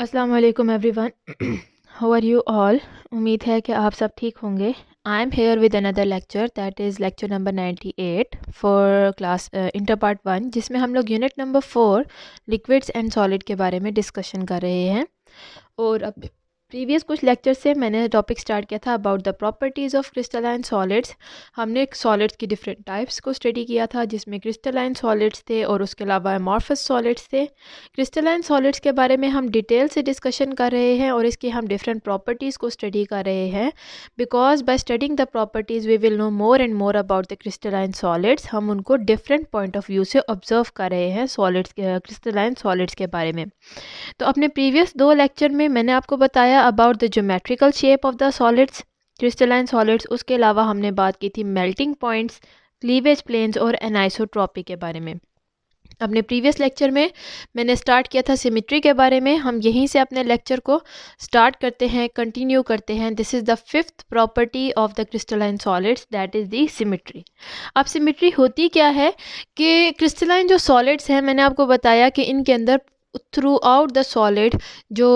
Aslam everyone how are you all उम्मीद है कि आप सब ठीक होंगे I am here with another lecture that is lecture number ninety eight for class inter part one जिसमें हम लोग unit number four liquids and solid के बारे में डिस्कशन कर रहे हैं और अब प्रीवियस कुछ लेक्चर से मैंने टॉपिक स्टार्ट किया था about the properties of crystalline solids हमने सॉलिड्स की डिफरेंट टाइप्स को स्टडी किया था जिसमें क्रिस्टलाइन सॉलिड्स थे और उसके अलावा एमॉर्फस सॉलिड्स थे क्रिस्टलाइन सॉलिड्स के बारे में हम डिटेल से डिस्कशन कर रहे हैं और इसकी हम डिफरेंट प्रॉपर्टीज़ को स्टडी कर रहे हैं because by studying the properties we will know more and more about the crystalline solids हम उनको डिफरेंट पॉइंट ऑफ व्यू से ऑब्जर्व कर रहे हैं सॉलिड्स क्रिस्टलाइन सॉलिड्स के बारे में तो अपने प्रीवियस दो लेक्चर में मैंने आपको बताया about the geometrical shape of the solids crystalline solids उसके अलावा हमने बात की थी मेल्टिंग पॉइंट्स क्लीवेज प्लेन्स और एनाइसोट्रॉपी के बारे में अपने प्रीवियस लेक्चर में मैंने स्टार्ट किया था सिमिट्री के बारे में हम यहीं से अपने लेक्चर को स्टार्ट करते हैं कंटिन्यू करते हैं this is the fifth property of the crystalline solids that is the symmetry अब सिमिट्री होती क्या है कि क्रिस्टलाइन जो सॉलिड्स हैं मैंने आपको बताया कि इनके अंदर थ्रू आउट द सॉलिड जो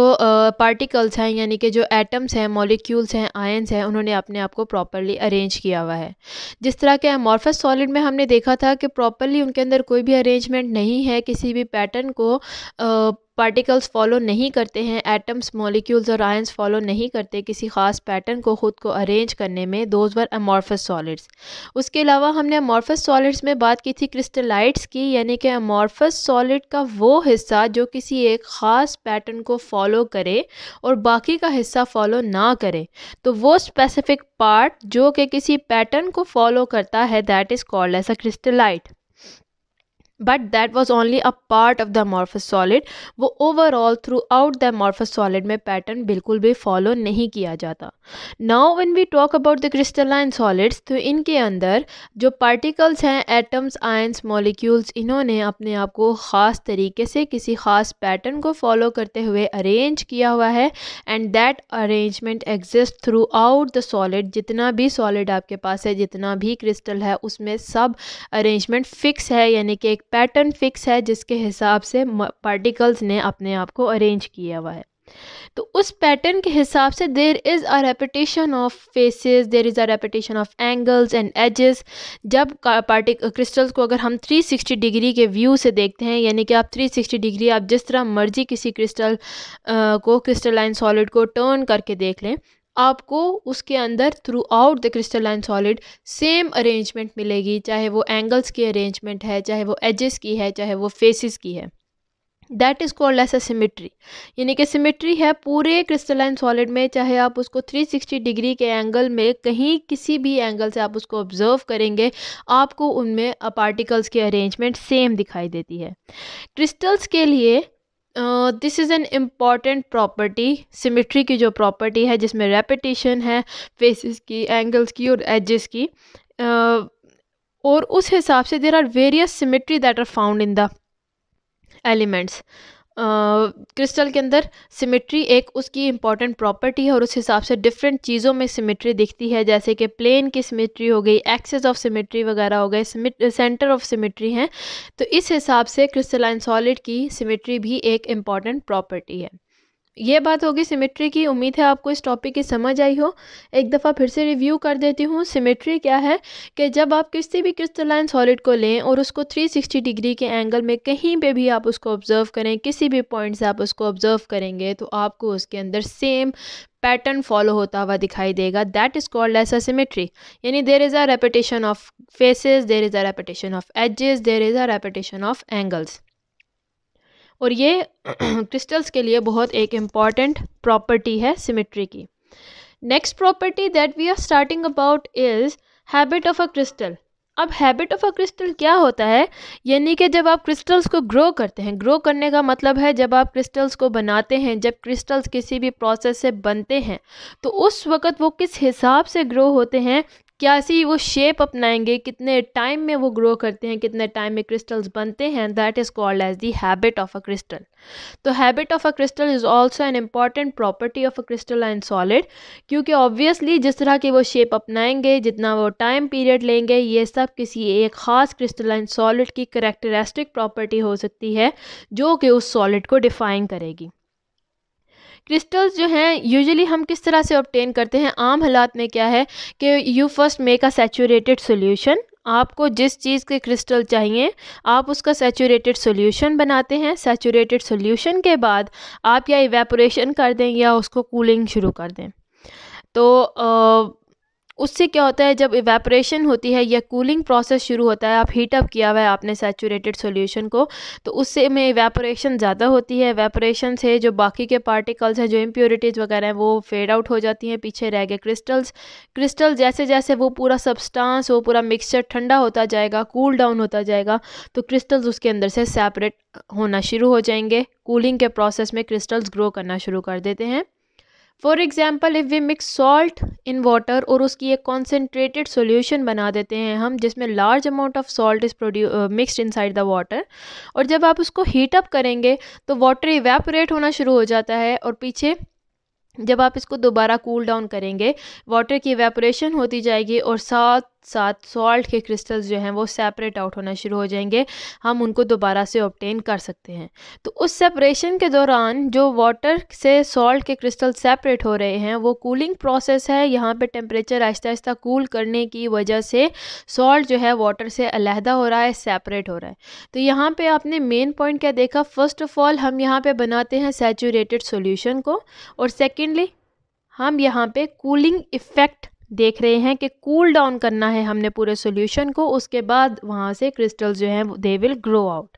पार्टिकल्स uh, हैं यानी कि जो एटम्स हैं मॉलिक्यूल्स हैं आयंस हैं उन्होंने अपने आप को प्रॉपरली अरेंज किया हुआ है जिस तरह के अमॉर्फस सॉलिड में हमने देखा था कि प्रॉपरली उनके अंदर कोई भी अरेंजमेंट नहीं है किसी भी पैटर्न को uh, पार्टिकल्स फॉलो नहीं करते हैं एटम्स मॉलिक्यूल्स और आयंस फॉलो नहीं करते किसी खास पैटर्न को खुद को अरेंज करने में दोज वर अमॉर्फस सॉलिड्स उसके अलावा हमने अमॉर्फस सॉलिड्स में बात की थी क्रिस्टलाइट्स की यानी कि अमॉर्फस सॉलिड का वो हिस्सा जो किसी एक ख़ास पैटर्न को फॉलो करे और बाकी का हिस्सा फॉलो ना करे तो वो स्पेसिफिक पार्ट जो कि किसी पैटर्न को फॉलो करता है that is called as a crystallite but that was only a part of the amorphous solid वो overall throughout the amorphous solid में पैटर्न बिल्कुल भी फॉलो नहीं किया जाता now when we talk about the crystalline solids तो इनके अंदर जो पार्टिकल्स हैं एटम्स आयंस मॉलिक्यूल्स इन्होंने अपने आप को ख़ास तरीके से किसी ख़ास पैटर्न को फॉलो करते हुए अरेंज किया हुआ है and that arrangement exist throughout the solid जितना भी सॉलिड आपके पास है जितना भी क्रिस्टल है उसमें सब अरेंजमेंट फिक्स है यानी कि एक पैटर्न फिक्स है जिसके हिसाब से पार्टिकल्स ने अपने आप को अरेंज किया हुआ है तो उस पैटर्न के हिसाब से there is a repetition of faces there is a repetition of angles and edges जब पार्टिक क्रिस्टल्स को अगर हम 360 डिग्री के व्यू से देखते हैं यानी कि आप 360 डिग्री आप जिस तरह मर्जी किसी क्रिस्टल को क्रिस्टलाइन सॉलिड को टर्न करके देख लें आपको उसके अंदर throughout the crystalline solid same arrangement मिलेगी चाहे वो एंगल्स की अरेंजमेंट है चाहे वो एजेस की है चाहे वो फेसिस की है that is called as a symmetry यानी कि सिमिट्री है पूरे क्रिस्टलाइन सॉलिड में चाहे आप उसको 360 डिग्री के एंगल में कहीं किसी भी एंगल से आप उसको ऑब्ज़र्व करेंगे आपको उनमें पार्टिकल्स की अरेंजमेंट सेम दिखाई देती है क्रिस्टल्स के लिए this is an important property symmetry की जो प्रॉपर्टी है जिसमें रेपिटेशन है फेसिस की एंगल्स की और एजेस की uh, और उस हिसाब से there are various symmetry that are found in the elements crystal के अंदर सिमेट्री एक उसकी इम्पॉर्टेंट प्रॉपर्टी है और उस हिसाब से डिफरेंट चीज़ों में सिमेट्री दिखती है जैसे कि प्लेन की सिमेट्री हो गई एक्सेस ऑफ सिमेट्री वगैरह हो गए सेंटर ऑफ सिमेट्री हैं तो इस हिसाब से क्रिस्टलाइन सॉलिड की सिमेट्री भी एक इम्पॉर्टेंट प्रॉपर्टी है ये बात होगी सिमेट्री की उम्मीद है आपको इस टॉपिक की समझ आई हो एक दफ़ा फिर से रिव्यू कर देती हूँ सिमेट्री क्या है कि जब आप किसी भी क्रिस्टलाइन सॉलिड को लें और उसको 360 डिग्री के एंगल में कहीं पे भी आप उसको ऑब्ज़र्व करें किसी भी पॉइंट से आप उसको ऑब्ज़र्व करेंगे तो आपको उसके अंदर सेम पैटर्न फॉलो होता हुआ दिखाई देगा that is called as symmetry यानी there is a repetition of faces there is a repetition of edges there is a repetition of angles और ये क्रिस्टल्स के लिए बहुत एक इम्पॉर्टेंट प्रॉपर्टी है सिमेट्री की next property that we are starting about is habit of a crystal अब habit of a crystal क्या होता है यानी कि जब आप क्रिस्टल्स को ग्रो करते हैं ग्रो करने का मतलब है जब आप क्रिस्टल्स को बनाते हैं जब क्रिस्टल्स किसी भी प्रोसेस से बनते हैं तो उस वक्त वो किस हिसाब से ग्रो होते हैं क्या सी वो शेप अपनाएंगे कितने टाइम में वो ग्रो करते हैं कितने टाइम में क्रिस्टल्स बनते हैं that is called as the habit of a crystal तो habit of a crystal is also an important property of a crystal and solid क्योंकि ऑब्वियसली जिस तरह के वो शेप अपनाएंगे जितना वो टाइम पीरियड लेंगे ये सब किसी एक ख़ास क्रिस्टल एंड सॉलिड की करेक्टरिस्टिक प्रॉपर्टी हो सकती है जो कि उस सॉलिड को डिफाइन करेगी क्रिस्टल्स जो हैं यूजुअली हम किस तरह से ऑप्टेन करते हैं आम हालात में क्या है कि you first make a saturated solution आपको जिस चीज़ के क्रिस्टल चाहिए आप उसका सेचूरेटेड सोल्यूशन बनाते हैं सेचूरेटेड सोल्यूशन के बाद आप या इवेपोरेशन कर दें या उसको कूलिंग शुरू कर दें तो उससे क्या होता है जब इवेपरेशन होती है या कूलिंग प्रोसेस शुरू होता है आप हीटअप किया हुआ है आपने सेचूरेटेड सोल्यूशन को तो उससे में इवेपोरेशन ज़्यादा होती है इवेपोरेशन से जो बाकी के पार्टिकल्स हैं जो इम्प्योरिटीज़ वगैरह हैं वो फेड आउट हो जाती हैं पीछे रह गए क्रिस्टल्स क्रिस्टल जैसे जैसे वो पूरा सब्सटांस वो पूरा मिक्सचर ठंडा होता जाएगा कूल डाउन होता जाएगा तो क्रिस्टल्स उसके अंदर से सेपरेट होना शुरू हो जाएंगे कूलिंग के प्रोसेस में क्रिस्टल्स ग्रो करना शुरू कर देते हैं for example if we mix salt in water और उसकी एक कॉन्सेंट्रेटेड सोल्यूशन बना देते हैं हम जिसमें large amount of salt is प्रोड्यू mixed inside the water और जब आप उसको हीटअप करेंगे तो वाटर इवेपोरेट होना शुरू हो जाता है और पीछे जब आप इसको दोबारा कूल डाउन करेंगे वाटर की वेपोरेशन होती जाएगी और साथ साथ सॉल्ट के क्रिस्टल्स जो हैं वो सेपरेट आउट होना शुरू हो जाएंगे हम उनको दोबारा से ऑप्टेन कर सकते हैं तो उस सेपरेशन के दौरान जो वाटर से सॉल्ट के क्रिस्टल सेपरेट हो रहे हैं वो कूलिंग प्रोसेस है यहाँ पे टेम्परेचर आहिस्ता आहिस्ता कूल करने की वजह से सॉल्ट जो है वाटर से अलहदा हो रहा है सेपरेट हो रहा है तो यहाँ पर आपने मेन पॉइंट क्या देखा फ़र्स्ट ऑफ़ ऑल हम यहाँ पर बनाते हैं सेचूरेटेड सोल्यूशन को और सेकेंडली हम यहाँ पे कूलिंग इफ़ेक्ट देख रहे हैं कि कूल डाउन करना है हमने पूरे सॉल्यूशन को उसके बाद वहाँ से क्रिस्टल्स जो हैं दे विल ग्रो आउट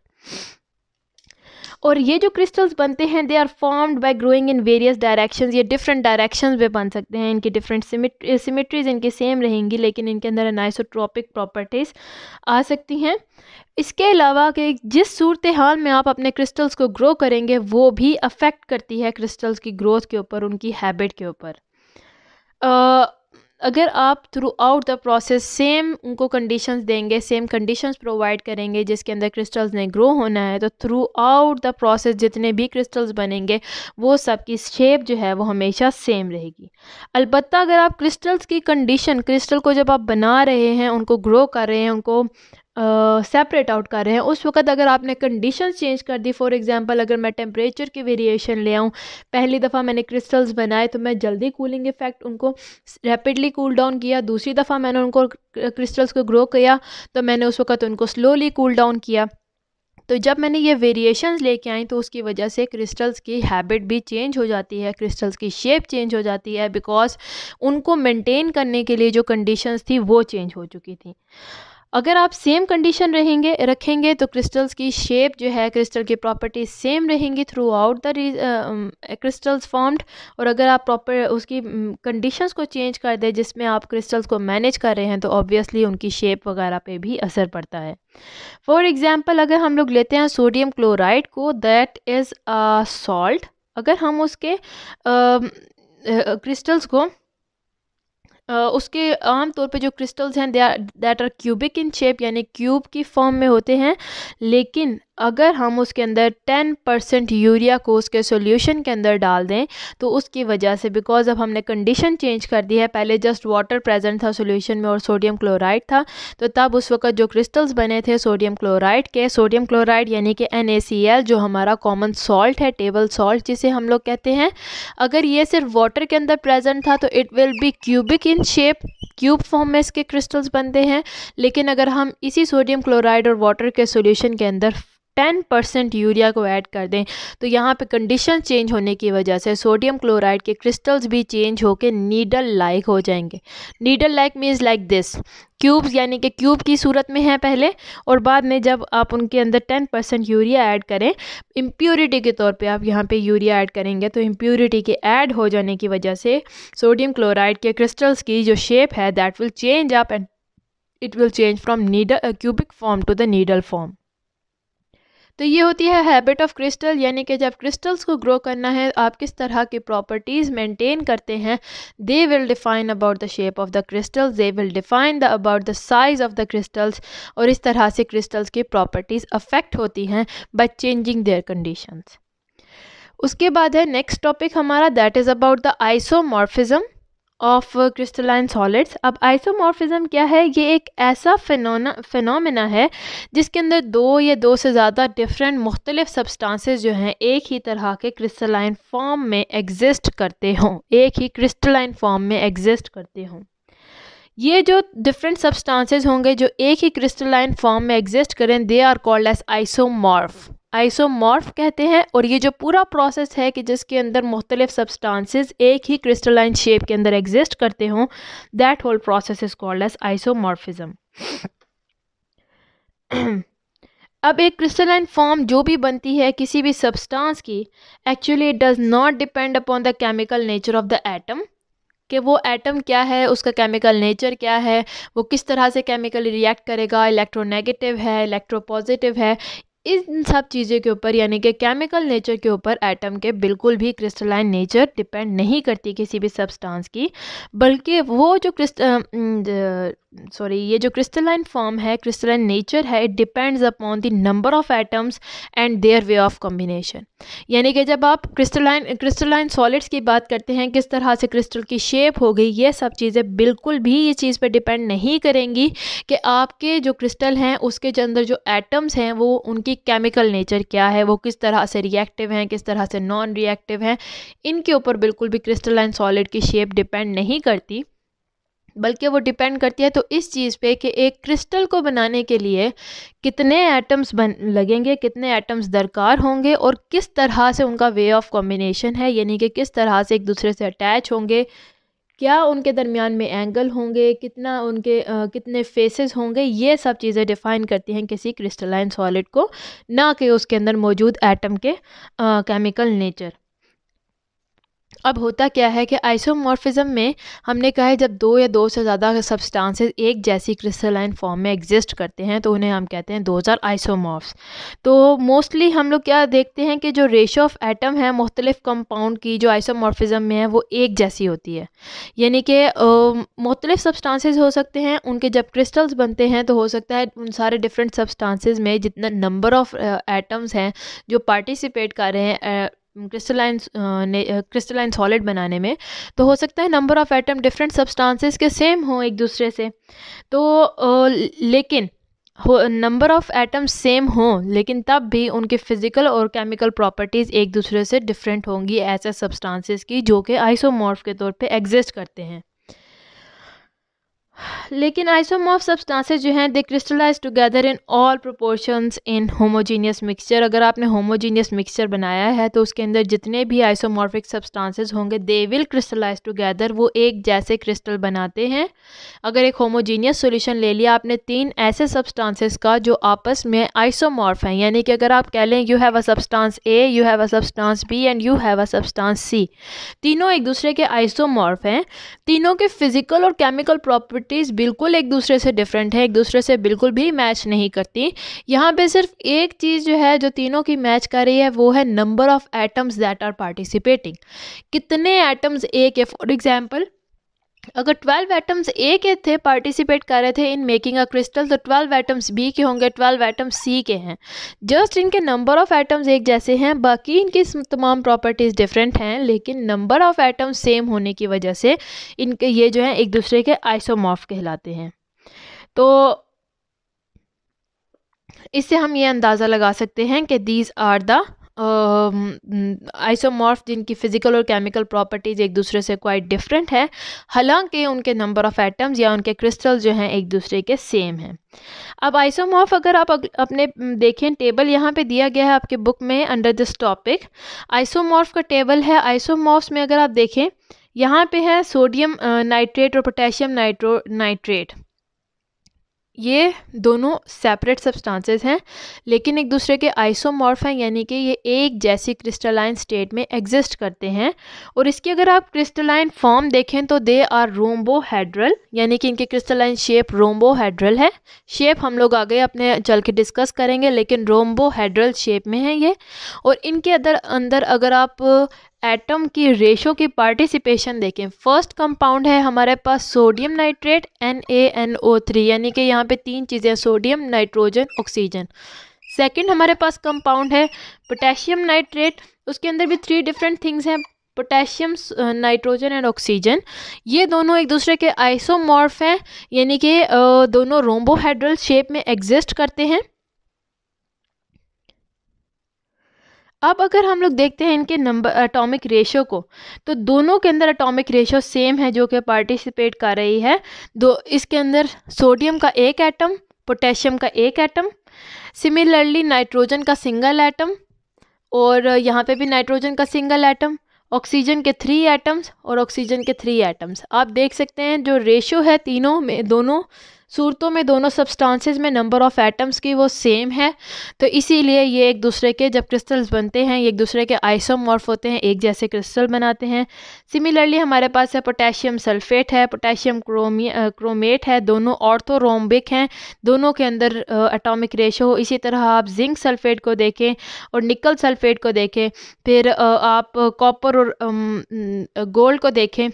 और ये जो क्रिस्टल्स बनते हैं they are formed by growing in various directions ये डिफरेंट डायरेक्शंस में बन सकते हैं इनकी डिफरेंट सिमेट्रीज इनकी सेम रहेंगी लेकिन इनके अंदर अनाइसोट्रॉपिक प्रॉपर्टीज़ आ सकती हैं इसके अलावा कि जिस सूरत हाल में आप अपने क्रिस्टल्स को ग्रो करेंगे वो भी अफेक्ट करती है क्रिस्टल्स की ग्रोथ के ऊपर उनकी हैबिट के ऊपर अगर आप throughout the process same उनको कंडीशंस देंगे सेम कंडीशंस प्रोवाइड करेंगे जिसके अंदर क्रिस्टल्स ने ग्रो होना है तो थ्रू आउट द प्रोसेस जितने भी क्रिस्टल्स बनेंगे वो सब की शेप जो है वो हमेशा सेम रहेगी अलबत्त अगर आप क्रिस्टल्स की कंडीशन क्रिस्टल को जब आप बना रहे हैं उनको ग्रो कर रहे हैं उनको सेपरेट आउट कर रहे हैं उस वक्त अगर आपने कंडीशन चेंज कर दी फॉर एग्जांपल अगर मैं टेम्परेचर की वेरिएशन ले आऊँ पहली दफ़ा मैंने क्रिस्टल्स बनाए तो मैं जल्दी कूलिंग इफेक्ट उनको रैपिडली कूल डाउन किया दूसरी दफ़ा मैंने उनको क्रिस्टल्स को ग्रो किया तो मैंने उस वक्त उनको स्लोली कूल डाउन किया तो जब मैंने ये वेरिएशन लेके आई तो उसकी वजह से क्रिस्टल्स की हैबिट भी चेंज हो जाती है क्रिस्टल्स की शेप चेंज हो जाती है बिकॉज उनको मेंटेन करने के लिए जो कंडीशंस थी वो चेंज हो चुकी थी अगर आप सेम कंडीशन रहेंगे रखेंगे तो क्रिस्टल्स की शेप जो है क्रिस्टल की प्रॉपर्टी सेम रहेंगी throughout the crystals formed और अगर आप प्रॉपर उसकी कंडीशंस um, को चेंज कर दें जिसमें आप क्रिस्टल्स को मैनेज कर रहे हैं तो ऑब्वियसली उनकी शेप वगैरह पे भी असर पड़ता है फॉर एग्ज़ाम्पल अगर हम लोग लेते हैं सोडियम क्लोराइड को दैट इज़ सॉल्ट अगर हम उसके क्रिस्टल्स uh, uh, को उसके आम तौर पे जो क्रिस्टल्स हैं they are that are cubic in shape यानी क्यूब की फॉर्म में होते हैं लेकिन अगर हम उसके अंदर टेन परसेंट यूरिया को उसके सॉल्यूशन के अंदर डाल दें तो उसकी वजह से बिकॉज अब हमने कंडीशन चेंज कर दी है पहले जस्ट वाटर प्रेजेंट था सॉल्यूशन में और सोडियम क्लोराइड था तो तब उस वक्त जो क्रिस्टल्स बने थे सोडियम क्लोराइड के सोडियम क्लोराइड यानी कि एन जो हमारा कॉमन सॉल्ट है टेबल सॉल्ट जिसे हम लोग कहते हैं अगर ये सिर्फ वाटर के अंदर प्रेजेंट था तो it will be cubic in shape cube form में इसके क्रिस्टल्स बनते हैं लेकिन अगर हम इसी सोडियम क्लोराइड और वाटर के सोल्यूशन के अंदर टेन परसेंट यूरिया को ऐड कर दें तो यहाँ पे कंडीशन चेंज होने की वजह से सोडियम क्लोराइड के क्रिस्टल्स भी चेंज होकर नीडल लाइक हो जाएंगे needle like means like this cubes यानी कि क्यूब की सूरत में है पहले और बाद में जब आप उनके अंदर टेन परसेंट यूरिया ऐड करें इम्प्योरिटी के तौर पे आप यहाँ पे यूरिया ऐड करेंगे तो इम्प्योरिटी के ऐड हो जाने की वजह से सोडियम क्लोराइड के क्रिस्टल्स की जो शेप है that will change up and it will change from needle cubic form to the needle form तो ये होती है हैबिट ऑफ क्रिस्टल यानी कि जब क्रिस्टल्स को ग्रो करना है आप किस तरह की प्रॉपर्टीज़ मेंटेन करते हैं they will define about the shape of the crystals they will define the about the size of the crystals और इस तरह से क्रिस्टल्स की प्रॉपर्टीज़ अफेक्ट होती हैं बाई चेंजिंग देयर कंडीशंस उसके बाद है नेक्स्ट टॉपिक हमारा that is about the isomorphism of crystalline solids अब आइसोमॉर्फिज्म क्या है ये एक ऐसा फिनोना फिनोमेना है जिसके अंदर दो या दो से ज़्यादा डिफरेंट मुख्तलिफ सब्सटेंसेस जो हैं एक ही तरह के क्रिस्टलाइन फॉर्म में एग्जिस्ट करते हों एक ही क्रिस्टलाइन फॉर्म में एग्जिस्ट करते हों ये जो डिफरेंट सब्सटेंसेस होंगे जो एक ही क्रिस्टलाइन फॉर्म में एग्जिस्ट करें they are called as isomorph isomorph कहते हैं और ये जो पूरा प्रोसेस है कि जिसके अंदर मुख्तलिफ सब्सटांसेस एक ही क्रिस्टलाइन शेप के अंदर एग्जिस्ट करते हों that whole process is called as isomorphism अब एक क्रिस्टलाइन फॉर्म जो भी बनती है किसी भी सब्सटेंस की actually it does not depend upon the chemical nature of the atom कि वो एटम क्या है उसका केमिकल नेचर क्या है वो किस तरह से केमिकली रिएक्ट करेगा इलेक्ट्रोनेगेटिव है इलेक्ट्रोपॉजिटिव है इन सब चीज़ों के ऊपर यानी कि केमिकल नेचर के ऊपर एटम के बिल्कुल भी क्रिस्टलाइन नेचर डिपेंड नहीं करती किसी भी सब्सटेंस की बल्कि वो जो क्रिस्ट सॉरी ये जो क्रिस्टलाइन फॉर्म है क्रिस्टलाइन नेचर है it depends upon the number of atoms and their way of combination यानी कि जब आप क्रिस्टलाइन क्रिस्टलाइन सॉलिड्स की बात करते हैं किस तरह से क्रिस्टल की शेप हो गई ये सब चीज़ें बिल्कुल भी ये चीज़ पे डिपेंड नहीं करेंगी कि आपके जो क्रिस्टल हैं उसके अंदर जो एटम्स हैं वो उनकी केमिकल नेचर क्या है वो किस तरह से रिएक्टिव हैं किस तरह से नॉन रिएक्टिव हैं इनके ऊपर बिल्कुल भी क्रिस्टलाइन सॉलिड की शेप डिपेंड नहीं करती बल्कि वो डिपेंड करती है तो इस चीज़ पे कि एक क्रिस्टल को बनाने के लिए कितने एटम्स बन लगेंगे कितने एटम्स दरकार होंगे और किस तरह से उनका वे ऑफ कॉम्बिनेशन है यानी कि किस तरह से एक दूसरे से अटैच होंगे क्या उनके दरमियान में एंगल होंगे कितना उनके आ, कितने फेसेस होंगे ये सब चीज़ें डिफ़ाइन करती हैं किसी क्रिस्टलाइन सॉलिड को ना कि उसके अंदर मौजूद एटम के केमिकल नेचर अब होता क्या है कि आइसोमॉर्फिज्म में हमने कहा है जब दो या दो से ज़्यादा सब्सटेंसेस एक जैसी क्रिस्टलाइन फॉर्म में एग्जिस्ट करते हैं तो उन्हें हम कहते हैं दोज आर आइसोमॉर्फ्स तो मोस्टली हम लोग क्या देखते हैं कि जो रेशो ऑफ एटम है मुख्तलिफ कंपाउंड की जो आइसोमॉर्फिज्म में है वो एक जैसी होती है यानी कि मुख्तलिफ सब्सटांसिस हो सकते हैं उनके जब क्रिस्टल्स बनते हैं तो हो सकता है उन सारे डिफरेंट सब्सटांसिस में जितना नंबर ऑफ़ एटम्स हैं जो पार्टिसिपेट कर रहे हैं क्रिस्टलाइन क्रिस्टलाइन सॉलिड बनाने में तो हो सकता है number of atom different substances के सेम हो एक दूसरे से तो लेकिन हो नंबर ऑफ़ एटम सेम हों लेकिन तब भी उनके फ़िज़िकल और केमिकल प्रॉपर्टीज़ एक दूसरे से डिफरेंट होंगी ऐसे सब्सटेंसेस की जो कि आइसोमॉर्फ के तौर पे एग्जिस्ट करते हैं लेकिन आइसोमॉफ सब्सटेंसेस जो हैं they crystallize together in all proportions in homogeneous mixture अगर आपने होमोजीनियस मिक्सचर बनाया है तो उसके अंदर जितने भी आइसोमॉर्फिक सब्सटेंसेस होंगे दे विल क्रिस्टलाइज टुगेदर वो एक जैसे क्रिस्टल बनाते हैं अगर एक होमोजीनियस सोल्यूशन ले लिया आपने तीन ऐसे सब्सटांसेस का जो आपस में आइसोमॉर्फ हैं यानी कि अगर आप कह लें you have a substance A you have a substance B and you have a substance C तीनों एक दूसरे के आइसोमॉर्फ हैं तीनों के फिजिकल और केमिकल प्रॉपर्टी एक्टिविटीज़ बिल्कुल एक दूसरे से डिफरेंट है एक दूसरे से बिल्कुल भी मैच नहीं करती यहाँ पे सिर्फ एक चीज़ जो है जो तीनों की मैच कर रही है वो है number of atoms that are participating कितने एटम्स एक है फॉर एग्जाम्पल अगर 12 एटम्स ए के थे पार्टिसिपेट कर रहे थे इन मेकिंग अ क्रिस्टल तो 12 एटम्स बी के होंगे 12 एटम्स सी के हैं जस्ट इनके नंबर ऑफ़ एटम्स एक जैसे हैं बाकी इनकी तमाम प्रॉपर्टीज़ डिफरेंट हैं लेकिन नंबर ऑफ़ एटम्स सेम होने की वजह से इनके ये जो हैं एक दूसरे के आइसोमॉफ कहलाते हैं तो इससे हम ये अंदाज़ा लगा सकते हैं कि दीज आर द आइसोमॉर्फ जिनकी फ़िज़िकल और केमिकल प्रॉपर्टीज़ एक दूसरे से क्वाइट डिफरेंट है हालांकि उनके नंबर ऑफ़ एटम्स या उनके क्रिस्टल जो हैं एक दूसरे के सेम हैं अब आइसोमॉर्फ अगर आप अग, अपने देखें टेबल यहाँ पे दिया गया है आपके बुक में अंडर दिस टॉपिक आइसोमॉर्फ का टेबल है आइसोमॉर्फ्स में अगर आप देखें यहाँ पे है सोडियम नाइट्रेट और पोटेशियम नाइट्रो नाइट्रेट ये दोनों सेपरेट सब्सटेंसेस हैं लेकिन एक दूसरे के आइसोमॉर्फ हैं यानी कि ये एक जैसी क्रिस्टलाइन स्टेट में एग्जिस्ट करते हैं और इसकी अगर आप क्रिस्टलाइन फॉर्म देखें तो दे आर रोम्बोहेड्रल यानी कि इनके क्रिस्टलाइन शेप रोम्बोहेड्रल है शेप हम लोग आगे अपने चल के डिस्कस करेंगे लेकिन रोम्बोहेड्रल शेप में है ये और इनके अंदर अंदर अगर आप एटम की रेशो की पार्टिसिपेशन देखें फर्स्ट कंपाउंड है हमारे पास sodium nitrate N A N O three यानी कि यहाँ पे तीन चीज़ें सोडियम नाइट्रोजन ऑक्सीजन सेकंड हमारे पास कंपाउंड है पोटेशियम नाइट्रेट उसके अंदर भी थ्री डिफरेंट थिंग्स हैं पोटेशियम नाइट्रोजन एंड ऑक्सीजन ये दोनों एक दूसरे के आइसोमॉर्फ हैं यानी कि दोनों रोम्बोहाइड्रल शेप में एग्जिस्ट करते हैं अब अगर हम लोग देखते हैं इनके नंबर अटोमिक रेशो को तो दोनों के अंदर अटोमिक रेशो सेम है जो कि पार्टिसिपेट कर रही है दो इसके अंदर सोडियम का एक एटम पोटेशियम का एक एटम सिमिलरली नाइट्रोजन का सिंगल एटम और यहाँ पे भी नाइट्रोजन का सिंगल एटम ऑक्सीजन के थ्री एटम्स और ऑक्सीजन के थ्री एटम्स आप देख सकते हैं जो रेशो है तीनों में दोनों सूरतों में दोनों सब्सटेंसेस में नंबर ऑफ़ एटम्स की वो सेम है तो इसीलिए ये एक दूसरे के जब क्रिस्टल्स बनते हैं एक दूसरे के आइसोमॉर्फ होते हैं एक जैसे क्रिस्टल बनाते हैं सिमिलरली हमारे पास है पोटेशियम सल्फेट है पोटेशियम क्रोमी क्रोमेट है दोनों ऑर्थोरोम्बिक हैं दोनों के अंदर एटॉमिक रेशो इसी तरह आप जिंक सल्फेट को देखें और निकल सल्फेट को देखें फिर आप कॉपर और गोल्ड को देखें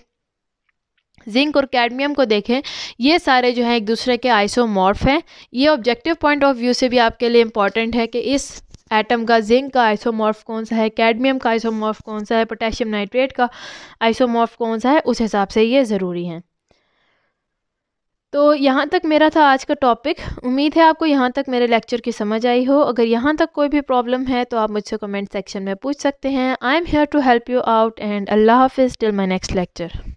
जिंक और कैडमियम को देखें ये सारे जो हैं एक दूसरे के आइसोमॉर्फ हैं ये ऑब्जेक्टिव पॉइंट ऑफ व्यू से भी आपके लिए इंपॉर्टेंट है कि इस एटम का जिंक का आइसोमॉर्फ कौन सा है कैडमियम का आइसोमॉर्फ कौन सा है पोटेशियम नाइट्रेट का आइसोमॉर्फ कौन सा है उस हिसाब से ये ज़रूरी हैं तो यहाँ तक मेरा था आज का टॉपिक उम्मीद है आपको यहाँ तक मेरे लेक्चर की समझ आई हो अगर यहाँ तक कोई भी प्रॉब्लम है तो आप मुझसे कमेंट सेक्शन में पूछ सकते हैं I am here to help you out and अल्लाह हाफिज़ टिल माई नेक्स्ट लेक्चर